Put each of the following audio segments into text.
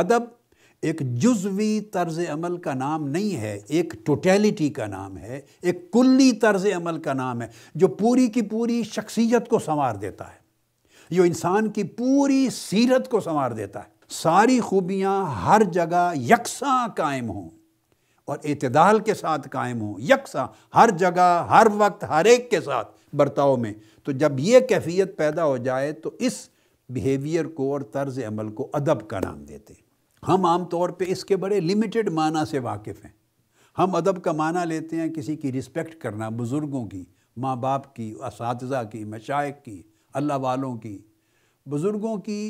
अदब एक जुजवी तर्ज अमल का नाम नहीं है एक टोटेलिटी का नाम है एक कुल्ली तर्ज अमल का नाम है जो पूरी की पूरी शख्सियत को संवार देता है जो इंसान की पूरी सीरत को संवार देता है सारी खूबियाँ हर जगह यकसा कायम हों और अतदाल के साथ कायम हों यकसा हर जगह हर वक्त हर एक के साथ बर्ताव में तो जब ये कैफियत पैदा हो जाए तो इस बिहेवियर को और तर्ज अमल को अदब का नाम देते हैं हम आमतौर पे इसके बड़े लिमिटेड माना से वाकिफ़ हैं हम अदब का माना लेते हैं किसी की रिस्पेक्ट करना बुज़ुर्गों की माँ बाप की इस की मशाइ की अल्लाह वालों की बुज़ुर्गों की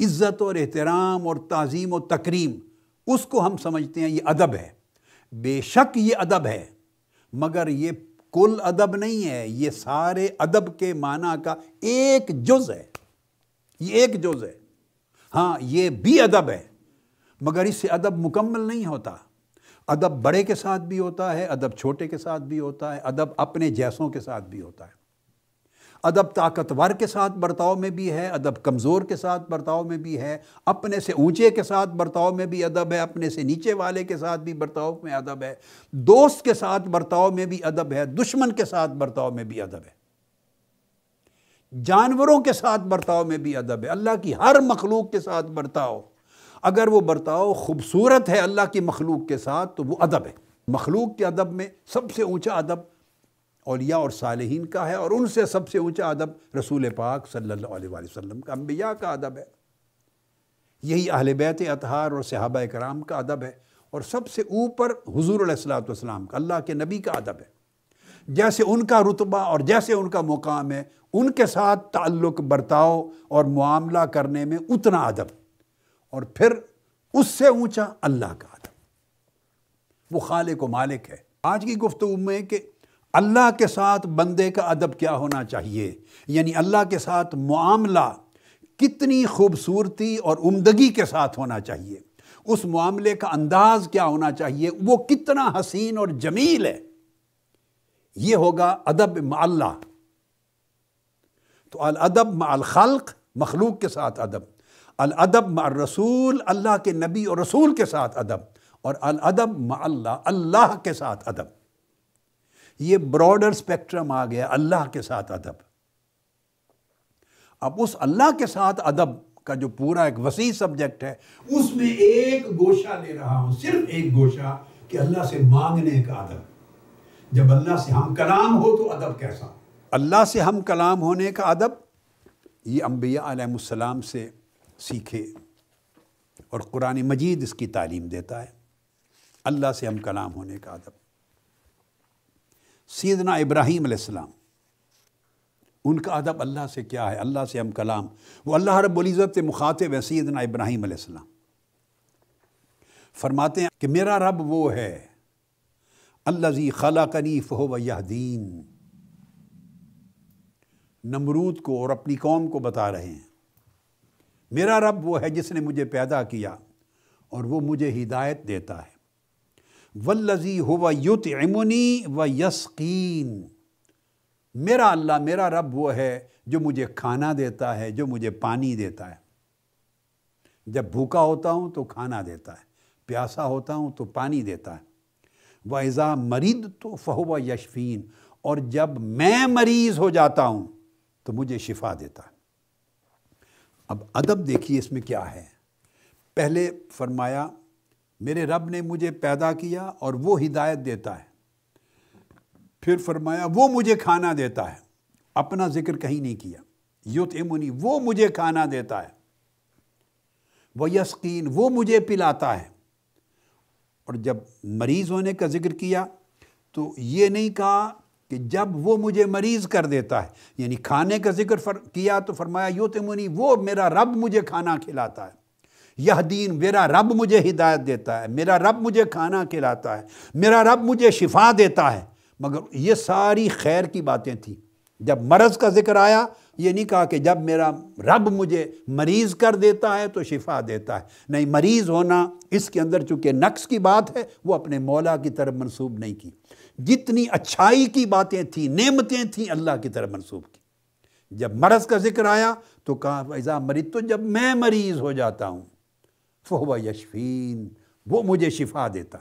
इज़्ज़त और एहतराम और तज़ीम और तकरीम उसको हम समझते हैं ये अदब है बेशक ये अदब है मगर ये कुल अदब नहीं है ये सारे अदब के माना का एक जुज़ है ये एक जुज़ है हाँ ये भी अदब है मगर इससे अदब मुकम्मल नहीं होता अदब बड़े के साथ भी होता है अदब छोटे के साथ भी होता है अदब अपने जैसों के साथ भी होता है अदब ताकतवर के साथ बर्ताव में भी है अदब कमज़ोर के साथ बर्ताव में भी है अपने से ऊंचे के साथ बर्ताव में भी अदब है अपने से नीचे वाले के साथ भी बर्ताव में अदब है दोस्त के साथ बर्ताव में भी अदब है दुश्मन के साथ बर्ताव में भी अदब है जानवरों के साथ बर्ताव में भी अदब है अल्लाह की हर मखलूक के साथ बर्ताव अगर वो बर्ताव खूबसूरत है अल्लाह की मखलूक के साथ तो वो अदब है मखलूक के अदब में सबसे ऊँचा अदब अलिया और सालहीन का है और उनसे सबसे ऊँचा अदब रसूल पाक सल्ला वसम का अम्बिया का अदब है यही अहल बैत अतहार और सहाब कराम का अदब है और सबसे ऊपर हजूर सलाम का अल्लाह के नबी का अदब है जैसे उनका रुतबा और जैसे उनका मुकाम है उनके साथ ताल्लुक़ बर्ताव और मामला करने में उतना अदब और फिर उससे ऊंचा अल्लाह का आदम वो खाले को मालिक है आज की गुफ्तु में कि अल्लाह के साथ बंदे का अदब क्या होना चाहिए यानी अल्लाह के साथ मामला कितनी खूबसूरती और उमदगी के साथ होना चाहिए उस मामले का अंदाज क्या होना चाहिए वो कितना हसीन और जमील है ये होगा अदब अल्लाह तो अदब मखलक मखलूक के साथ अदब अदब रसूल अल्लाह के नबी और रसूल के साथ अदब और अदब मल्ला अल्लाह के साथ अदब ये ब्रॉडर स्पेक्ट्रम आ गया अल्लाह के साथ अदब अब उस अल्लाह के साथ अदब का जो पूरा एक वसी सब्जेक्ट है उसमें एक गोशा ले रहा हूं सिर्फ एक गोशा कि अल्लाह से मांगने का अदब जब अल्लाह से हम कलाम हो तो अदब कैसा अल्लाह से हम कलाम होने का अदब ये अम्बिया से सीखे और क़ुरान मजीद इसकी तालीम देता है अल्लाह से हम कलाम होने का अदब सीदना इब्राहिम आसमाम उनका अदब अल्लाह से क्या है अल्लाह से हम कलाम वो अल्लाह रब्ज़त मुखातिब है सीदना इब्राहिम आसमाम फरमाते हैं कि मेरा रब वो है अल्लाजी खला कनीफ हो वहदीन नमरूद को और अपनी कौम को बता रहे हैं मेरा रब वो है जिसने मुझे पैदा किया और वो मुझे हिदायत देता है वल्लजी व युत इमुनी व यस्कीन मेरा अल्लाह मेरा रब वो है जो मुझे खाना देता है जो मुझे पानी देता है जब भूखा होता हूँ तो खाना देता है प्यासा होता हूँ तो पानी देता है वज़ा मरीद तो फहवा यशफ़ीन और जब मैं मरीज़ हो जाता हूँ तो मुझे शिफा देता है अब अदब देखिए इसमें क्या है पहले फरमाया मेरे रब ने मुझे पैदा किया और वो हिदायत देता है फिर फरमाया वो मुझे खाना देता है अपना जिक्र कहीं नहीं किया युत इमुनी वो मुझे खाना देता है वह यस्कीन वो मुझे पिलाता है और जब मरीज़ होने का जिक्र किया तो ये नहीं कहा कि जब वो मुझे मरीज़ कर देता है यानी खाने का जिक्र किया तो फरमाया यो तमुनी वो मेरा रब मुझे खाना खिलाता है यह दीन मेरा रब मुझे हिदायत देता है मेरा रब मुझे खाना खिलाता है मेरा रब मुझे शिफा देता है मगर ये सारी खैर की बातें थी जब मरज का जिक्र आया ये नहीं कहा कि जब मेरा रब मुझे मरीज़ कर देता है तो शिफा देता है नहीं मरीज़ होना इसके अंदर चूँकि नक्स की बात है वो अपने मौला की तरफ मनसूब नहीं की जितनी अच्छाई की बातें थी नेमतें थी अल्लाह की तरफ मनसूब की जब मरज़ का जिक्र आया तो कहा ऐसा मरीज तो जब मैं मरीज़ हो जाता हूँ फोबा यशफीन वो मुझे शिफा देता